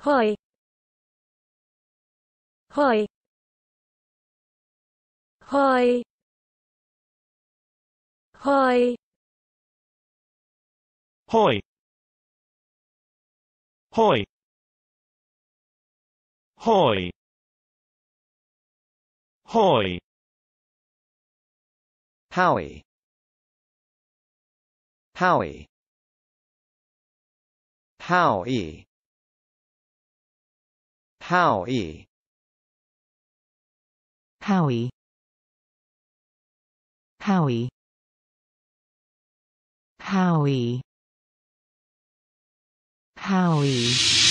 Hoi. Hoi. Hoi. Hoi. Hoi. Hoi. Hoi. Hoi. Howie. Howie. Howie. Howie Howie Howie Howie Howie